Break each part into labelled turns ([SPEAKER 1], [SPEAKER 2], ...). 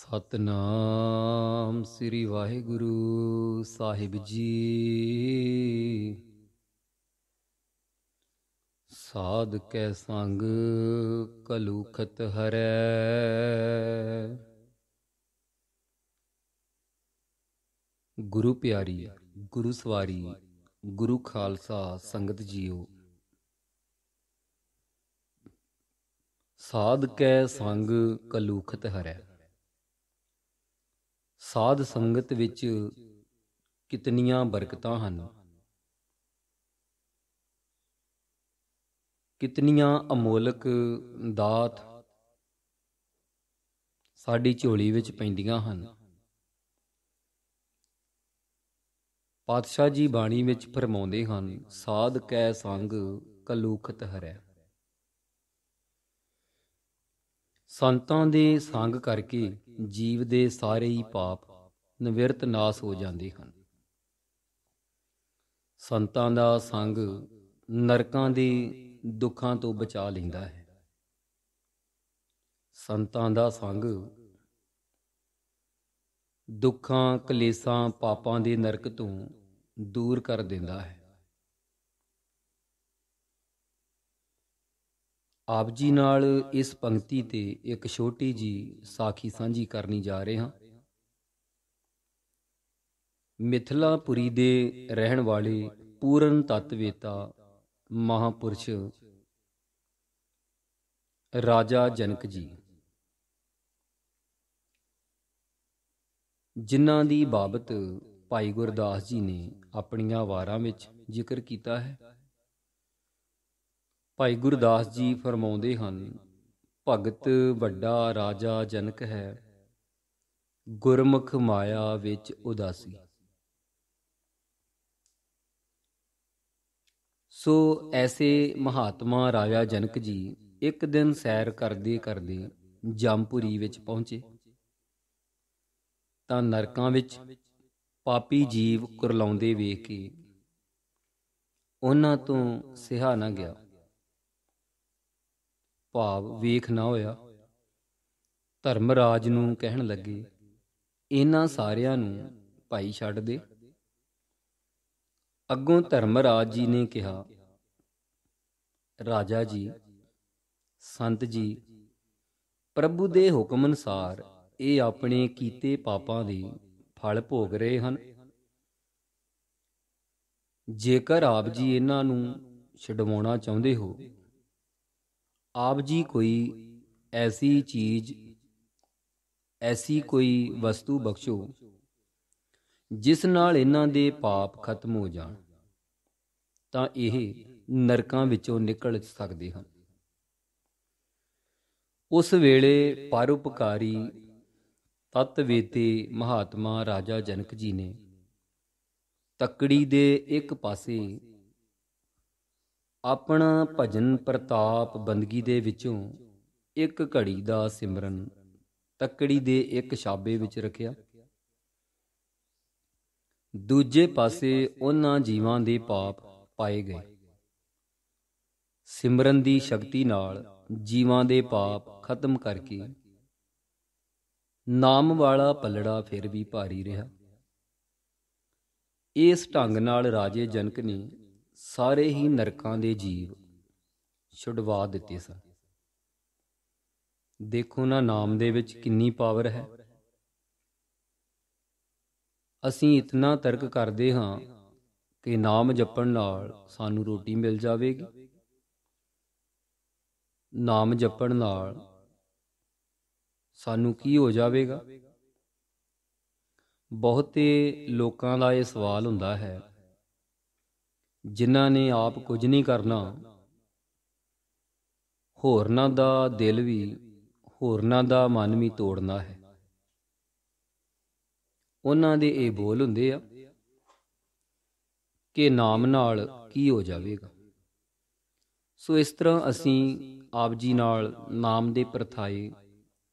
[SPEAKER 1] ਸਤਨਾਮ ਸ੍ਰੀ ਵਾਹਿਗੁਰੂ ਸਾਹਿਬ ਜੀ ਸਾਧ ਕੈ ਸੰਗ ਕਲੂਖਤ ਹਰੈ ਗੁਰੂ ਪਿਆਰੀ ਗੁਰੂ ਸਵਾਰੀ ਗੁਰੂ ਖਾਲਸਾ ਸੰਗਤ ਜੀਓ ਸਾਧ ਕੈ ਸੰਗ ਕਲੂਖਤ ਹਰੈ ਸਾਧ ਸੰਗਤ ਵਿੱਚ ਕਿਤਨੀਆਂ ਬਰਕਤਾਂ ਹਨ ਕਿਤਨੀਆਂ ਅਮੋਲਕ ਦਾਤ ਸਾਡੀ ਝੋਲੀ ਵਿੱਚ ਪੈਂਦੀਆਂ ਹਨ ਪਾਤਸ਼ਾਹ ਜੀ ਬਾਣੀ ਵਿੱਚ ਫਰਮਾਉਂਦੇ ਹਨ ਸਾਧ ਕੈ ਸੰਗ ਕਲੂਖਤ ਹਰੈ ਸੰਤਾਂ ਦੇ ਸੰਗ ਕਰਕੇ ਜੀਵ ਦੇ ਸਾਰੇ ਹੀ ਪਾਪ ਨਿਵਰਤ ਨਾਸ ਹੋ ਜਾਂਦੇ ਹਨ ਸੰਤਾਂ ਦਾ ਸੰਗ ਨਰਕਾਂ ਦੇ ਦੁੱਖਾਂ ਤੋਂ ਬਚਾ ਲੈਂਦਾ ਹੈ ਸੰਤਾਂ ਦਾ ਸੰਗ ਦੁੱਖਾਂ ਕਲੇਸ਼ਾਂ ਪਾਪਾਂ ਦੇ ਨਰਕ ਤੋਂ ਦੂਰ ਕਰ ਦਿੰਦਾ ਹੈ ਆਪ ਜੀ ਨਾਲ ਇਸ ਪੰਕਤੀ ਤੇ ਇੱਕ ਛੋਟੀ ਜੀ ਸਾਖੀ ਸਾਂਝੀ ਕਰਨੀ ਜਾ ਰਹੇ ਹਾਂ ਮਿਥਲਾਪੁਰੀ ਦੇ ਰਹਿਣ ਵਾਲੇ ਪੂਰਨ ਤਤਵੇਤਾ ਮਹਾਪੁਰਸ਼ ਰਾਜਾ ਜਨਕ ਜੀ ਜਿਨ੍ਹਾਂ ਦੀ ਬਾਬਤ ਭਾਈ ਗੁਰਦਾਸ ਜੀ ਨੇ ਆਪਣੀਆਂ ਵਾਰਾਂ ਵਿੱਚ ਜ਼ਿਕਰ ਕੀਤਾ ਹੈ ਭਾਈ ਗੁਰਦਾਸ ਜੀ ਫਰਮਾਉਂਦੇ ਹਨ ਭਗਤ ਵੱਡਾ ਰਾਜਾ ਜਨਕ ਹੈ ਗੁਰਮੁਖ ਮਾਇਆ ਵਿੱਚ ਉਦਾਸੀ ਸੋ ਐਸੇ ਮਹਾਤਮਾ ਰਾਜਾ ਜਨਕ ਜੀ ਇੱਕ ਦਿਨ ਸੈਰ ਕਰਦੇ ਕਰਦੇ ਜੰਪੂਰੀ ਵਿੱਚ ਪਹੁੰਚੇ ਤਾਂ ਨਰਕਾਂ ਵਿੱਚ ਪਾਪੀ ਜੀਵ ਕੁਰਲਾਉਂਦੇ ਵੇਖ ਕੇ ਉਹਨਾਂ ਤੋਂ ਸਿਹਾ ਨਾ ਗਿਆ ਭਾਵ ਵੇਖ ਨਾ ਹੋਇਆ ਧਰਮਰਾਜ ਨੂੰ ਕਹਿਣ ਲੱਗੇ ਇਹਨਾਂ ਸਾਰਿਆਂ ਨੂੰ ਭਾਈ ਛੱਡ ਦੇ ਅੱਗੋਂ ਧਰਮਰਾਜ ਜੀ ਨੇ ਕਿਹਾ ਰਾਜਾ ਜੀ ਸੰਤ ਜੀ ਪ੍ਰਭੂ ਦੇ ਹੁਕਮ ਅਨਸਾਰ ਇਹ ਆਪਣੇ ਕੀਤੇ ਪਾਪਾਂ ਦੇ ਫਲ ਭੋਗ ਰਹੇ ਹਨ ਜੇਕਰ ਆਪ ਜੀ ਇਹਨਾਂ ਨੂੰ ਛਡਵਾਉਣਾ ਚਾਹੁੰਦੇ ਹੋ ਆਪ ਜੀ ਕੋਈ ਐਸੀ ਚੀਜ਼ ਐਸੀ ਕੋਈ ਵਸਤੂ ਬਖਸ਼ੋ ਜਿਸ ਨਾਲ ਇਹਨਾਂ ਦੇ ਪਾਪ ਖਤਮ ਹੋ ਜਾਣ ਤਾਂ ਇਹ ਨਰਕਾਂ ਵਿੱਚੋਂ ਨਿਕਲ ਸਕਦੇ ਹਨ ਉਸ ਵੇਲੇ ਪਰਉਪਕਾਰੀ ਤਤਵੇਤੇ ਮਹਾਤਮਾ ਰਾਜਾ ਜਨਕ ਜੀ ਨੇ ਤਕੜੀ ਦੇ ਇੱਕ ਪਾਸੇ ਆਪਣਾ ਭਜਨ ਪ੍ਰਤਾਪ ਬੰਦਗੀ ਦੇ ਵਿੱਚੋਂ ਇੱਕ ਘੜੀ ਦਾ ਸਿਮਰਨ ਤੱਕੜੀ ਦੇ ਇੱਕ ਛਾਬੇ ਵਿੱਚ ਰੱਖਿਆ ਦੂਜੇ ਪਾਸੇ ਉਹਨਾਂ ਜੀਵਾਂ ਦੇ ਪਾਪ ਪਾਏ ਗਏ ਸਿਮਰਨ ਦੀ ਸ਼ਕਤੀ ਨਾਲ ਜੀਵਾਂ ਦੇ ਪਾਪ ਖਤਮ ਕਰਕੇ ਨਾਮ ਵਾਲਾ ਪਲੜਾ ਫਿਰ ਵੀ ਭਾਰੀ ਰਿਹਾ ਇਸ ਢੰਗ ਨਾਲ ਰਾਜੇ ਜਨਕ ਨੇ ਸਾਰੇ ਹੀ ਨਰਕਾਂ ਦੇ ਜੀਵ ਛੁਡਵਾ ਦਿੱਤੇ ਸਨ ਦੇਖੋ ਨਾ ਨਾਮ ਦੇ ਵਿੱਚ ਕਿੰਨੀ ਪਾਵਰ ਹੈ ਅਸੀਂ ਇਤਨਾ ਤਰਕ ਕਰਦੇ ਹਾਂ ਕਿ ਨਾਮ ਜਪਣ ਨਾਲ ਸਾਨੂੰ ਰੋਟੀ ਮਿਲ ਜਾਵੇਗੀ ਨਾਮ ਜਪਣ ਨਾਲ ਸਾਨੂੰ ਕੀ ਹੋ ਜਾਵੇਗਾ ਬਹੁਤੇ ਲੋਕਾਂ ਦਾ ਇਹ ਸਵਾਲ ਹੁੰਦਾ ਹੈ ਜਿਨ੍ਹਾਂ ਨੇ ਆਪ ਕੁਝ ਨਹੀਂ ਕਰਨਾ ਹੋਰਨਾਂ ਦਾ ਦਿਲ ਵੀ ਹੋਰਨਾਂ ਦਾ ਮਨ ਵੀ ਤੋੜਨਾ ਹੈ ਉਹਨਾਂ ਦੇ ਇਹ ਬੋਲ ਹੁੰਦੇ ਆ ਕਿ ਨਾਮ ਨਾਲ ਕੀ ਹੋ ਜਾਵੇਗਾ ਸੋ ਇਸ ਤਰ੍ਹਾਂ ਅਸੀਂ ਆਪ ਜੀ ਨਾਲ ਨਾਮ ਦੇ ਪਰਥਾਏ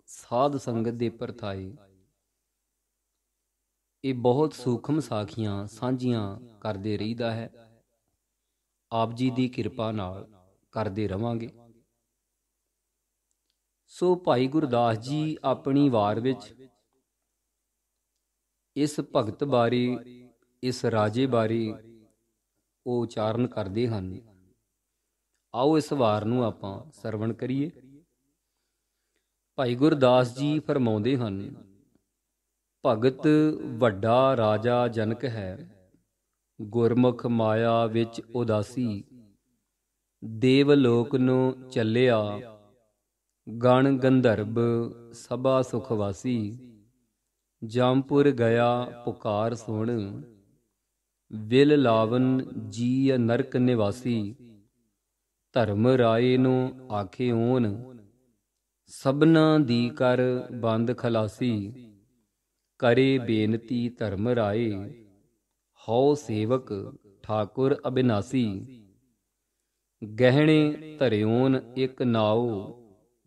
[SPEAKER 1] ਸਾਧ ਸੰਗਤ ਦੇ ਪਰਥਾਏ ਇਹ ਬਹੁਤ ਸੂਖਮ ਸਾਖੀਆਂ ਸਾਂਝੀਆਂ ਕਰਦੇ ਰਹੀਦਾ ਹੈ ਆਪ ਜੀ ਦੀ ਕਿਰਪਾ ਨਾਲ ਕਰਦੇ ਰਵਾਂਗੇ ਸੋ ਭਾਈ ਗੁਰਦਾਸ ਜੀ ਆਪਣੀ ਵਾਰ ਵਿੱਚ ਇਸ ਭਗਤ ਬਾਰੇ ਇਸ ਰਾਜੇ ਬਾਰੇ ਉਹ ਉਚਾਰਨ ਕਰਦੇ ਹਨ ਆਓ ਇਸ ਵਾਰ ਨੂੰ ਆਪਾਂ ਸਰਵਣ ਕਰੀਏ ਭਾਈ ਗੁਰਦਾਸ ਜੀ ਫਰਮਾਉਂਦੇ ਹਨ ਭਗਤ ਵੱਡਾ ਰਾਜਾ ਜਨਕ ਹੈ ਗੁਰਮੁਖ ਮਾਇਆ ਵਿੱਚ ਉਦਾਸੀ ਦੇਵ ਲੋਕ ਨੂੰ ਚੱਲਿਆ ਗਣ ਗੰਧਰਬ ਸਭਾ ਸੁਖ ਵਾਸੀ ਜੰਪੁਰ ਗਿਆ ਪੁਕਾਰ ਸੁਣ ਵਿਲ ਲਾਵਨ ਜੀ ਨਰਕ ਨਿਵਾਸੀ ਧਰਮ ਰਾਏ ਨੂੰ ਆਖੇ ਓਨ ਸਭਨਾ ਦੀ ਕਰ ਬੰਦ ਖਲਾਸੀ ਕਰੇ ਬੇਨਤੀ ਧਰਮ ਰਾਏ ਹਉ ਸੇਵਕ ਠਾਕੁਰ ਅਬਿਨਾਸੀ ਗਹਿਣੇ ਧਰਿਓਨ ਇੱਕ ਨਾਉ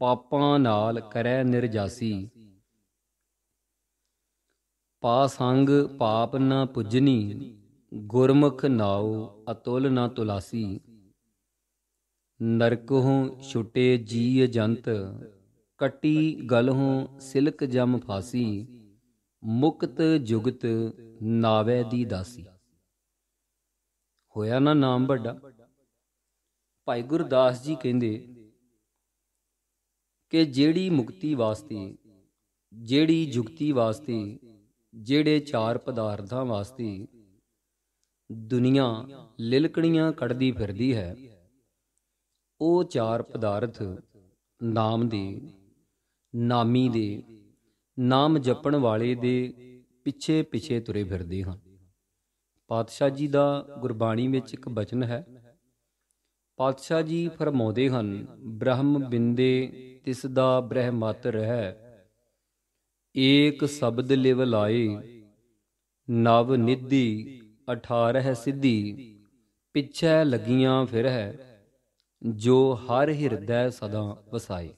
[SPEAKER 1] ਪਾਪਾਂ ਨਾਲ ਕਰੈ ਨਿਰਜਾਸੀ ਪਾਸੰਗ ਪਾਪ ਨਾ ਪੁਜਨੀ ਗੁਰਮੁਖ ਨਾਉ ਅਤੁਲ ਨਾ ਤੁਲਾਸੀ ਨਰਕ ਨਰਕਹੁ ਛੁਟੇ ਜੀ ਜੰਤ ਕਟੀ ਗਲਹੁ ਸਿਲਕ ਜਮ ਫਾਸੀ ਮੁਕਤ ਜੁਗਤ ਨਾਵੇ ਦੀ ਦਾਸੀ ਹੋਇਆ ਨਾ ਨਾਮ ਵੱਡਾ ਭਾਈ ਗੁਰਦਾਸ ਜੀ ਕਹਿੰਦੇ ਕਿ ਜਿਹੜੀ ਮੁਕਤੀ ਵਾਸਤੇ ਜਿਹੜੀ ਜੁਗਤੀ ਵਾਸਤੇ ਜਿਹੜੇ ਚਾਰ ਪਦਾਰਥਾਂ ਵਾਸਤੇ ਦੁਨੀਆ ਲਿਲਕਣੀਆਂ ਕੱਢਦੀ ਫਿਰਦੀ ਹੈ ਉਹ ਚਾਰ ਪਦਾਰਥ ਨਾਮ ਦੇ ਨਾਮੀ ਦੇ ਨਾਮ ਜਪਣ ਵਾਲੇ ਦੇ ਪਿੱਛੇ ਪਿੱਛੇ ਤੁਰੇ ਫਿਰਦੇ ਹਨ ਪਾਤਸ਼ਾਹ ਜੀ ਦਾ ਗੁਰਬਾਣੀ ਵਿੱਚ ਇੱਕ ਬਚਨ ਹੈ ਪਾਤਸ਼ਾਹ ਜੀ ਫਰਮਾਉਂਦੇ ਹਨ ਬ੍ਰਹਮ ਬਿੰਦੇ ਤਿਸ ਦਾ ਬ੍ਰਹਮਤ ਰਹਿ ਏਕ ਸ਼ਬਦ ਲਿਵ ਲਾਏ ਨਵ ਨਿੱਧੀ 18 ਸਿੱਧੀ ਪਿੱਛੇ ਲੱਗੀਆਂ ਫਿਰ ਹੈ ਜੋ ਹਰ ਹਿਰਦੈ ਸਦਾ ਵਸਾਏ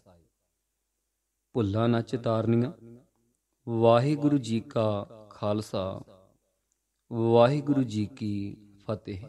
[SPEAKER 1] ਭੁੱਲਾ ਨਾ ਚਿਤਾਰਨੀਆਂ ਵਾਹਿਗੁਰੂ ਜੀ ਕਾ ਖਾਲਸਾ ਵਾਹਿਗੁਰੂ ਜੀ ਕੀ ਫਤਿਹ